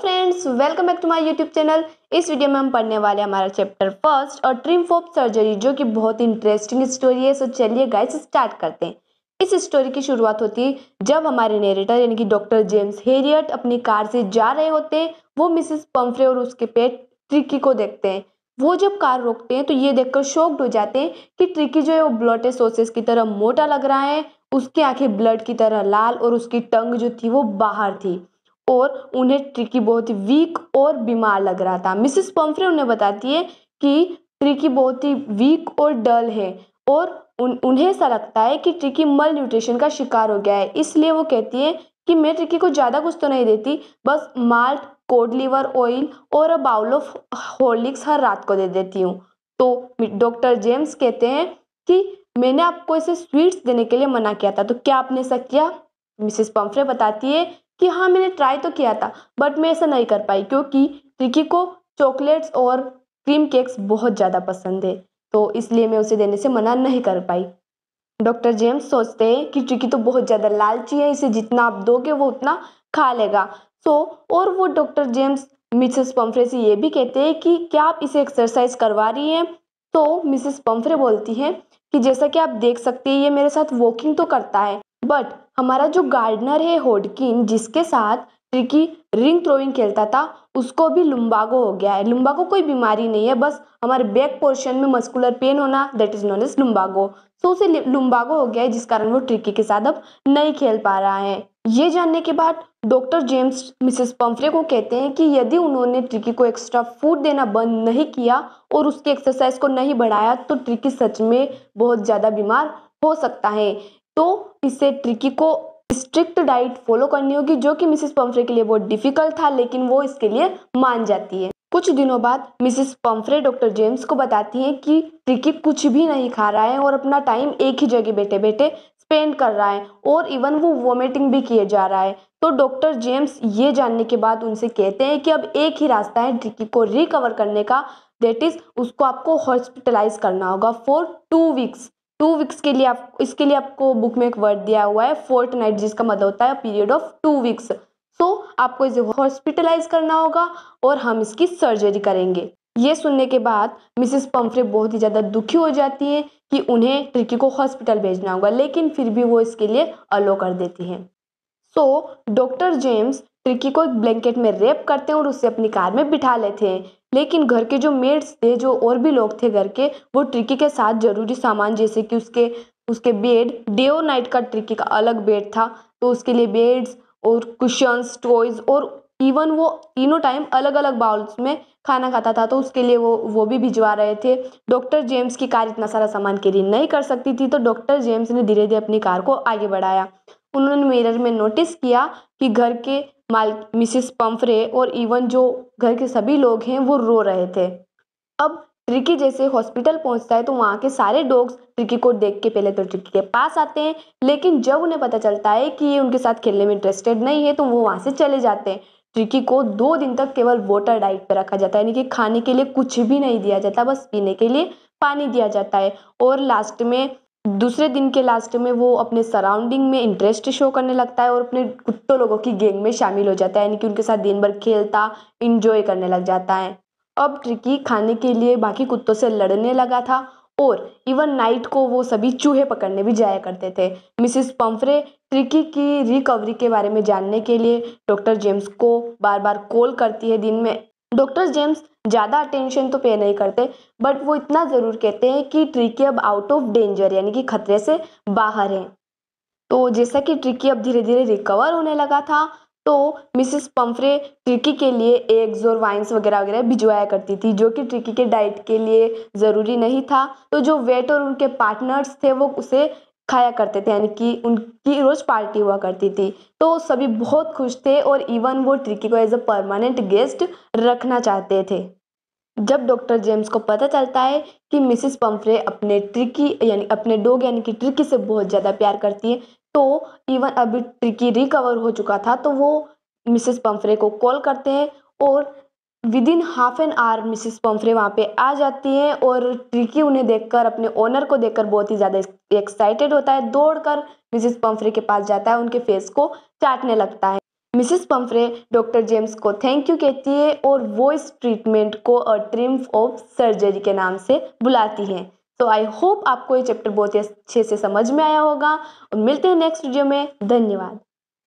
friends welcome back to my YouTube channel इस video में हम पढ़ने वाले हमारा चैप्टर फर्स्ट और ट्रिम फोप सर्जरी जो कि बहुत इंटरेस्टिंग स्टोरी है सो चलिए गाइस स्टार्ट करते हैं इस स्टोरी की शुरुआत होती है जब हमारे नेरेटर यानी कि डॉक्टर जेम्स हेरियट अपनी कार से जा रहे होते हैं वो मिसिस पम्फ्रे और उसके पेट ट्रिकी को देखते हैं वो जब कार रोकते हैं तो ये देखकर शॉक्ड हो जाते हैं कि ट्रिकी जो है वो ब्लॉटे सोसेस की तरह मोटा लग रहा है उसकी आंखें ब्लड की तरह लाल और उसकी टंग जो थी वो बाहर थी और उन्हें ट्रिकी बहुत ही वीक और बीमार लग रहा था मिसेस पम्फ्रे उन्हें बताती है कि ट्रिकी बहुत ही वीक और डल है और उन उन्हें ऐसा लगता है कि ट्रिकी मल न्यूट्रिशन का शिकार हो गया है इसलिए वो कहती है कि मैं ट्रिकी को ज़्यादा कुछ तो नहीं देती बस माल्ट कोड लीवर ऑयल और अ बाउल ऑफ हॉर्लिक्स हर रात को दे देती हूँ तो डॉक्टर जेम्स कहते हैं कि मैंने आपको इसे स्वीट्स देने के लिए मना किया था तो क्या आपने ऐसा किया मिसेस पम्फ्रे बताती है कि हाँ मैंने ट्राई तो किया था बट मैं ऐसा नहीं कर पाई क्योंकि रिकी को चॉकलेट्स और क्रीम केक्स बहुत ज़्यादा पसंद है तो इसलिए मैं उसे देने से मना नहीं कर पाई डॉक्टर जेम्स सोचते हैं कि ट्रिकी तो बहुत ज़्यादा लालची है इसे जितना आप दोगे वो उतना खा लेगा सो so, और वो डॉक्टर जेम्स मिसेस पम्फ्रे से ये भी कहते हैं कि क्या आप इसे एक्सरसाइज करवा रही हैं तो मिसेस पम्फ्रे बोलती हैं कि जैसा कि आप देख सकते हैं ये मेरे साथ वॉकिंग तो करता है बट हमारा जो गार्डनर है होडकिन जिसके साथ ट्रिकी रिंग थ्रोइंग खेलता था उसको भी लुम्बागो हो गया है लुम्बागो कोई बीमारी नहीं है बस हमारे बैक पोर्शन में मस्कुलर पेन होना that is known as lumbago so तो उसे लुम्बागो हो गया है जिस कारण वो ट्रिकी के साथ अब नहीं खेल पा रहा है ये जानने के बाद डॉक्टर जेम्स मिसेस पम्फ्रे को कहते हैं कि यदि उन्होंने ट्रिकी को एक्स्ट्रा फूड देना बंद नहीं किया और उसके एक्सरसाइज को नहीं बढ़ाया तो ट्रिकी सच में बहुत ज़्यादा बीमार हो सकता है तो इसे ट्रिकी को स्ट्रिक्ट डाइट फॉलो करनी होगी जो कि मिसेस पम्फ्रे के लिए बहुत डिफिकल्ट था लेकिन वो इसके लिए मान जाती है कुछ दिनों बाद मिसेस पम्फ्रे डॉक्टर जेम्स को बताती हैं कि ट्रिकी कुछ भी नहीं खा रहा है और अपना टाइम एक ही जगह बैठे बैठे स्पेंड कर रहा है और इवन वो वॉमिटिंग भी किए जा रहा है तो डॉक्टर जेम्स ये जानने के बाद उनसे कहते हैं कि अब एक ही रास्ता है ट्रिकी को रिकवर करने का देट इज़ उसको आपको हॉस्पिटलाइज करना होगा for two weeks two weeks के लिए आप इसके लिए आपको बुक में एक वर्ड दिया हुआ है फोर्थ नाइट जिसका मतलब होता है period of two weeks so आपको इसे हॉस्पिटलाइज करना होगा और हम इसकी सर्जरी करेंगे ये सुनने के बाद मिसेस पम्फ्रे बहुत ही ज़्यादा दुखी हो जाती है कि उन्हें ट्रिकी को हॉस्पिटल भेजना होगा लेकिन फिर भी वो इसके लिए अलो कर देती हैं सो डॉक्टर जेम्स ट्रिकी को ब्लैंकेट में रेप करते हैं और उसे अपनी कार में बिठा लेते हैं लेकिन घर के जो मेड्स थे जो और भी लोग थे घर के वो ट्रिकी के साथ ज़रूरी सामान जैसे कि उसके उसके बेड डे और नाइट का ट्रिकी का अलग बेड था तो उसके लिए बेड्स और कुशंस टॉयज और इवन वो तीनों टाइम अलग अलग बाउल्स में खाना खाता था तो उसके लिए वो वो भी भिजवा रहे थे डॉक्टर जेम्स की कार इतना सारा सामान कैरी नहीं कर सकती थी तो डॉक्टर जेम्स ने धीरे धीरे अपनी कार को आगे बढ़ाया उन्होंने मिरर में नोटिस किया कि घर के माल मिसिस पम्फरे और इवन जो घर के सभी लोग हैं वो रो रहे थे अब ट्रिकी जैसे हॉस्पिटल पहुंचता है तो वहाँ के सारे डॉग्स ट्रिकी को देख के पहले तो ट्रिकी के पास आते हैं लेकिन जब उन्हें पता चलता है कि ये उनके साथ खेलने में इंटरेस्टेड नहीं है तो वो वहाँ से चले जाते हैं ट्रिकी को दो दिन तक केवल वाटर डाइट पर रखा जाता है यानी कि खाने के लिए कुछ भी नहीं दिया जाता बस पीने के लिए पानी दिया जाता है और लास्ट में दूसरे दिन के लास्ट में वो अपने सराउंडिंग में इंटरेस्ट शो करने लगता है और अपने कुत्तों लोगों की गेंग में शामिल हो जाता है यानी कि उनके साथ दिन भर खेलता इंजॉय करने लग जाता है अब ट्रिकी खाने के लिए बाकी कुत्तों से लड़ने लगा था और इवन नाइट को वो सभी चूहे पकड़ने भी जाया करते थे मिसिस पम्फरे ट्रिकी की रिकवरी के बारे में जानने के लिए डॉक्टर जेम्स को बार बार कॉल करती है दिन में डॉक्टर जेम्स ज़्यादा अटेंशन तो पे नहीं करते बट वो इतना ज़रूर कहते हैं कि ट्रिकी अब आउट ऑफ डेंजर यानी कि खतरे से बाहर है तो जैसा कि ट्रिकी अब धीरे धीरे रिकवर होने लगा था तो मिसिस पम्फ्रे ट्रिकी के लिए एग्स और वाइन्स वगैरह वगैरह भिजवाया करती थी जो कि ट्रिकी के डाइट के लिए ज़रूरी नहीं था तो जो वेट और उनके पार्टनर्स थे वो उसे खाया करते थे यानी कि उनकी रोज़ पार्टी हुआ करती थी तो सभी बहुत खुश थे और इवन वो ट्रिकी को एज अ परमानेंट गेस्ट रखना चाहते थे जब डॉक्टर जेम्स को पता चलता है कि मिसिस पम्फ्रे अपने ट्रिकी यानी अपने डोग यानी कि ट्रिकी से बहुत ज़्यादा प्यार करती है तो इवन अभी ट्रिकी रिकवर हो चुका था तो वो मिसेस पम्फ्रे को कॉल करते हैं और within half an hour Mrs Pumphrey वहाँ पे आ जाती हैं और ट्रिकी उन्हें देखकर अपने ओनर को देखकर बहुत ही ज़्यादा एक्साइटेड होता है दौड़कर मिसिस पम्फ्रे के पास जाता है उनके फेस को चाटने लगता है मिसिस पम्फ्रे डॉक्टर जेम्स को थैंक यू कहती है और वो इस ट्रीटमेंट को अ ट्रिम्फ ऑफ सर्जरी के नाम से बुलाती हैं तो आई होप आपको ये चैप्टर बहुत ही अच्छे से समझ में आया होगा और मिलते हैं नेक्स्ट वीडियो में धन्यवाद